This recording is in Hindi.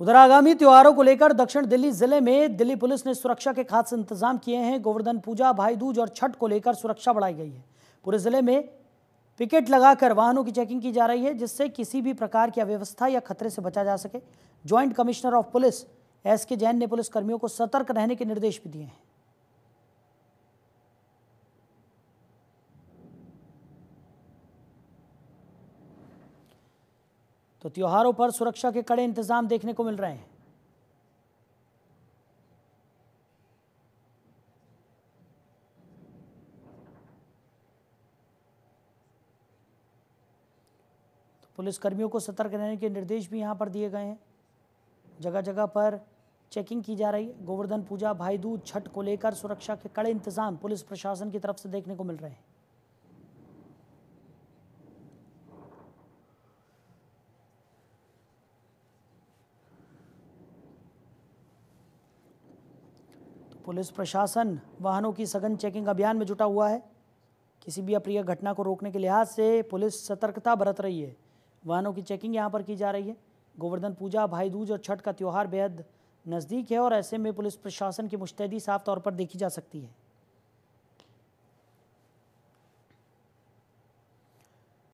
उधर आगामी त्योहारों को लेकर दक्षिण दिल्ली जिले में दिल्ली पुलिस ने सुरक्षा के खास इंतजाम किए हैं गोवर्धन पूजा भाई दूज और छठ को लेकर सुरक्षा बढ़ाई गई है पूरे जिले में पिकेट लगाकर वाहनों की चेकिंग की जा रही है जिससे किसी भी प्रकार की अव्यवस्था या खतरे से बचा जा सके joint commissioner of police S K Jain ने पुलिसकर्मियों को सतर्क रहने के निर्देश भी दिए हैं तो त्योहारों पर सुरक्षा के कड़े इंतजाम देखने को मिल रहे हैं तो पुलिसकर्मियों को सतर्क रहने के निर्देश भी यहां पर दिए गए हैं जगह जगह पर चेकिंग की जा रही है गोवर्धन पूजा भाई दूज छठ को लेकर सुरक्षा के कड़े इंतजाम पुलिस प्रशासन की तरफ से देखने को मिल रहे हैं पुलिस प्रशासन वाहनों की सघन चेकिंग अभियान में जुटा हुआ है किसी भी अप्रिय घटना को रोकने के लिहाज से पुलिस सतर्कता बरत रही है वाहनों की चेकिंग यहाँ पर की जा रही है गोवर्धन पूजा भाई दूज और छठ का त्यौहार बेहद नज़दीक है और ऐसे में पुलिस प्रशासन की मुश्तैदी साफ तौर पर देखी जा सकती है